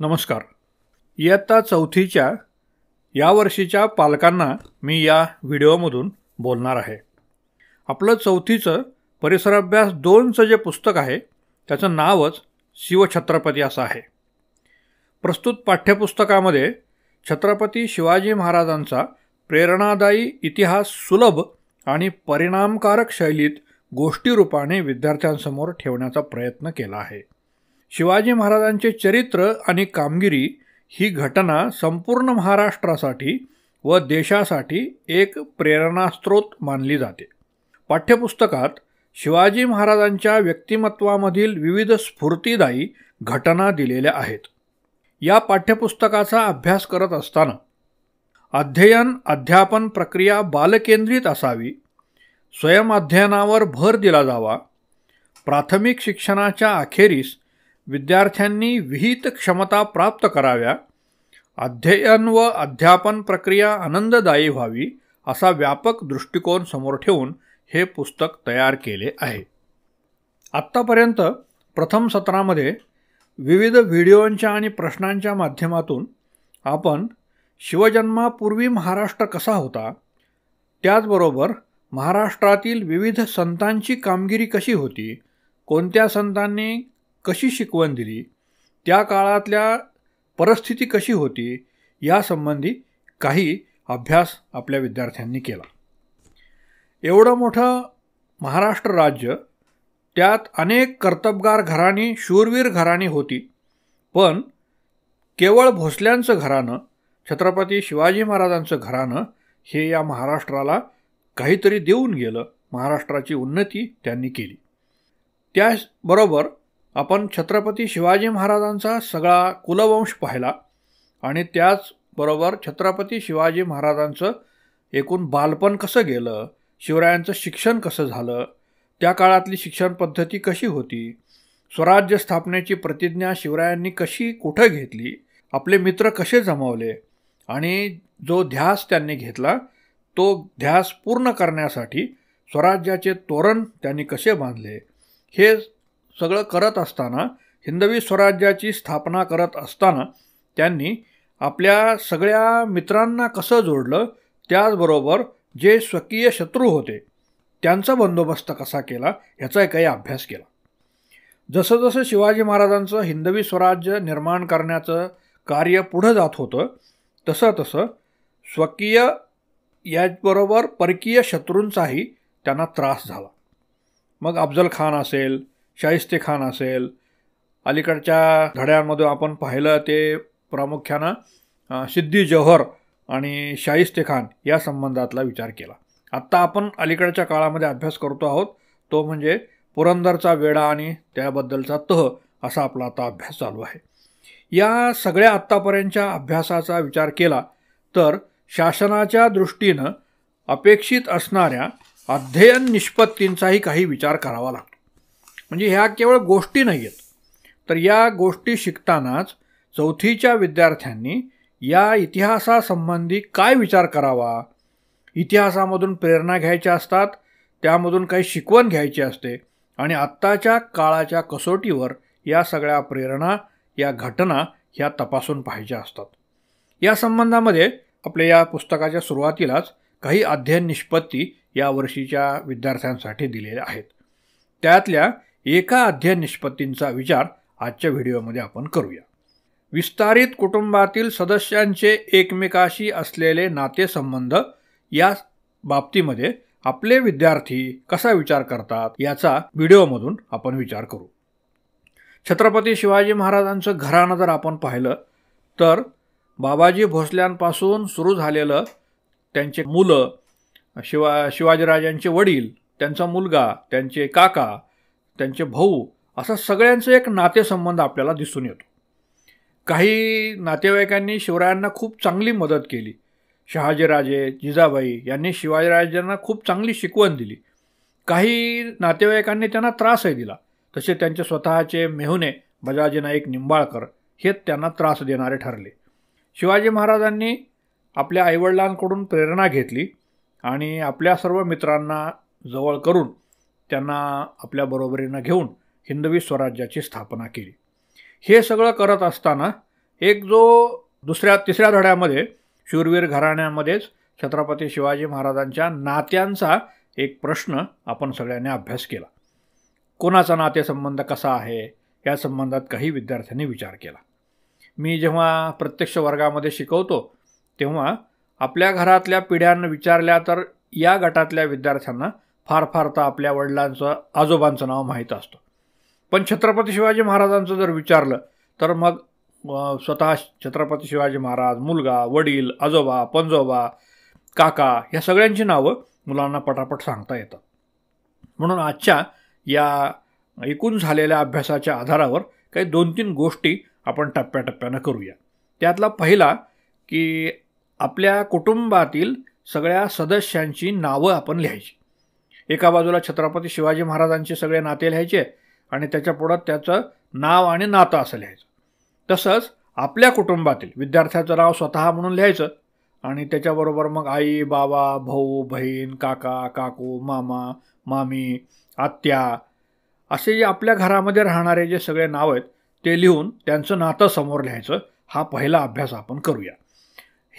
नमस्कार इयत्ता चौथीच्या यावर्षीच्या पालकांना मी या व्हिडिओमधून बोलणार आहे आपलं चौथीचं परिसराभ्यास दोनचं जे पुस्तक आहे त्याचं नावच शिवछत्रपती असं आहे प्रस्तुत पाठ्यपुस्तकामध्ये छत्रपती शिवाजी महाराजांचा प्रेरणादायी इतिहास सुलभ आणि परिणामकारक शैलीत गोष्टीरूपाने विद्यार्थ्यांसमोर ठेवण्याचा प्रयत्न केला आहे शिवाजी महाराजांचे चरित्र आणि कामगिरी ही घटना संपूर्ण महाराष्ट्रासाठी व देशासाठी एक प्रेरणास्त्रोत मानली जाते पाठ्यपुस्तकात शिवाजी महाराजांच्या व्यक्तिमत्वामधील विविध स्फूर्तीदायी घटना दिलेल्या आहेत या पाठ्यपुस्तकाचा अभ्यास करत असताना अध्ययन अध्यापन प्रक्रिया बालकेंद्रित असावी स्वयं अध्ययनावर भर दिला जावा प्राथमिक शिक्षणाच्या अखेरीस विद्यार्थ्यांनी विहित क्षमता प्राप्त कराव्या अध्ययन व अध्यापन प्रक्रिया आनंददायी व्हावी असा व्यापक दृष्टिकोन समोर ठेवून हे पुस्तक तयार केले आहे आत्तापर्यंत प्रथम सत्रामध्ये विविध व्हिडिओंच्या आणि प्रश्नांच्या माध्यमातून आपण शिवजन्मापूर्वी महाराष्ट्र कसा होता त्याचबरोबर महाराष्ट्रातील विविध संतांची कामगिरी कशी होती कोणत्या संतांनी कशी शिकवण दिली त्या काळातल्या परिस्थिती कशी होती यासंबंधी काही अभ्यास आपल्या विद्यार्थ्यांनी केला एवढं मोठं महाराष्ट्र राज्य त्यात अनेक कर्तबगार घराणी शूरवीर घराणी होती पण केवळ भोसल्यांचं घराणं छत्रपती शिवाजी महाराजांचं घराणं हे या महाराष्ट्राला काहीतरी देऊन गेलं महाराष्ट्राची उन्नती त्यांनी केली त्याचबरोबर आपण छत्रपती शिवाजी महाराजांचा सगळा कुलवंश पाहिला आणि त्याचबरोबर छत्रपती शिवाजी महाराजांचं एकूण बालपण कसं गेलं शिवरायांचं शिक्षण कसं झालं त्या काळातली शिक्षण पद्धती कशी होती स्वराज्य स्थापनेची प्रतिज्ञा शिवरायांनी कशी कुठं घेतली आपले मित्र कसे जमावले आणि जो ध्यास त्यांनी घेतला तो ध्यास पूर्ण करण्यासाठी स्वराज्याचे तोरण त्यांनी कसे बांधले हे सगळं करत असताना हिंदवी स्वराज्याची स्थापना करत असताना त्यांनी आपल्या सगळ्या मित्रांना कसं जोडलं त्याचबरोबर जे स्वकीय शत्रू होते त्यांचा बंदोबस्त कसा केला ह्याचा काही अभ्यास केला जसंजसं शिवाजी महाराजांचं हिंदवी स्वराज्य निर्माण करण्याचं कार्य पुढं जात होतं तसं तसं स्वकीय याचबरोबर परकीय शत्रूंचाही त्यांना त्रास झाला मग अफजल खान असेल शाहिस्ते खान असेल अलीकडच्या धड्यांमध्ये आपण पाहिलं ते प्रामुख्यानं सिद्धी जौहर आणि शाहिस्ते खान या संबंधातला विचार केला आत्ता आपण अलीकडच्या काळामध्ये अभ्यास करतो आहोत तो म्हणजे पुरंदरचा वेडा आणि त्याबद्दलचा तह असा आपला आता अभ्यास चालू आहे या सगळ्या आत्तापर्यंतच्या अभ्यासाचा विचार केला तर शासनाच्या दृष्टीनं अपेक्षित असणाऱ्या अध्ययन निष्पत्तींचाही काही विचार करावा लागतो म्हणजे ह्या केवळ गोष्टी नाही आहेत तर या गोष्टी शिकतानाच चौथीच्या विद्यार्थ्यांनी या इतिहासासंबंधी काय विचार करावा इतिहासामधून प्रेरणा घ्यायच्या असतात त्यामधून काही शिकवण घ्यायची असते आणि आत्ताच्या काळाच्या कसोटीवर या सगळ्या प्रेरणा या घटना ह्या तपासून पाहायच्या असतात या संबंधामध्ये आपल्या या पुस्तकाच्या सुरुवातीलाच काही अध्ययन निष्पत्ती या वर्षीच्या विद्यार्थ्यांसाठी दिलेल्या आहेत त्यातल्या एका अध्ययन निष्पत्तींचा विचार आजच्या व्हिडिओमध्ये आपण करूया विस्तारित कुटुंबातील सदस्यांचे एकमेकाशी असलेले नातेसंबंध या बाबतीमध्ये आपले विद्यार्थी कसा विचार करतात याचा व्हिडिओमधून आपण विचार करू छत्रपती शिवाजी महाराजांचं घराणं जर आपण पाहिलं तर बाबाजी भोसल्यांपासून सुरू झालेलं त्यांचे मुलं शिवा शिवाजीराजांचे वडील त्यांचा मुलगा त्यांचे काका त्यांचे भाऊ असा सगळ्यांचं एक नातेसंबंध आपल्याला दिसून येतो काही नातेवाईकांनी शिवरायांना खूप चांगली मदत केली शहाजीराजे जिजाबाई यांनी शिवाजीराजांना खूप चांगली शिकवण दिली काही नातेवाईकांनी त्यांना त्रासही दिला तसे त्यांचे स्वतःचे मेहुणे बजाजी नाईक निंबाळकर हे त्यांना त्रास देणारे ठरले शिवाजी महाराजांनी आपल्या आईवडिलांकडून प्रेरणा घेतली आणि आपल्या सर्व मित्रांना जवळ करून त्यांना आपल्या बरोबरीनं घेऊन हिंदवी स्वराज्याची स्थापना केली हे सगळं करत असताना एक जो दुसऱ्या तिसऱ्या धड्यामध्ये शूरवीर घराण्यामध्येच छत्रपती शिवाजी महाराजांच्या नात्यांचा एक प्रश्न आपण सगळ्यांनी अभ्यास केला कोणाचा नातेसंबंध कसा आहे या संबंधात काही विद्यार्थ्यांनी विचार केला मी जेव्हा प्रत्यक्ष वर्गामध्ये शिकवतो तेव्हा आपल्या घरातल्या पिढ्यांना विचारल्या तर या गटातल्या विद्यार्थ्यांना फार फार तर आपल्या वडिलांचं आजोबांचं नाव माहीत असतं पण छत्रपती शिवाजी महाराजांचं जर विचारलं तर मग स्वतः छत्रपती शिवाजी महाराज मुलगा वडील आजोबा पंजोबा काका ह्या सगळ्यांची नावं मुलांना पटापट सांगता येतात म्हणून आजच्या या एकूण झालेल्या अभ्यासाच्या आधारावर काही दोन तीन गोष्टी आपण टप्प्याटप्प्यानं करूया त्यातला पहिला की आपल्या कुटुंबातील सगळ्या सदस्यांची नावं आपण लिहायची एका बाजूला छत्रपती शिवाजी महाराजांचे सगळे नाते लिहायचे आणि त्याच्या पुढं त्याचं नाव आणि नातं असं लिहायचं तसंच आपल्या कुटुंबातील विद्यार्थ्याचं नाव स्वतः म्हणून लिहायचं आणि त्याच्याबरोबर मग आई बाबा भाऊ बहीण काका काकू मामा मामी आत्या असे जे आपल्या घरामध्ये राहणारे जे सगळे नाव आहेत ते लिहून त्यांचं नातं समोर लिहायचं हा पहिला अभ्यास आपण करूया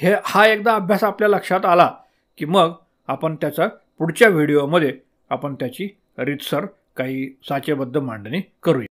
हे हा एकदा अभ्यास आपल्या लक्षात आला की मग आपण त्याचा पुढच्या व्हिडिओमध्ये आपण त्याची रितसर काही साचेबद्ध मांडणी करूया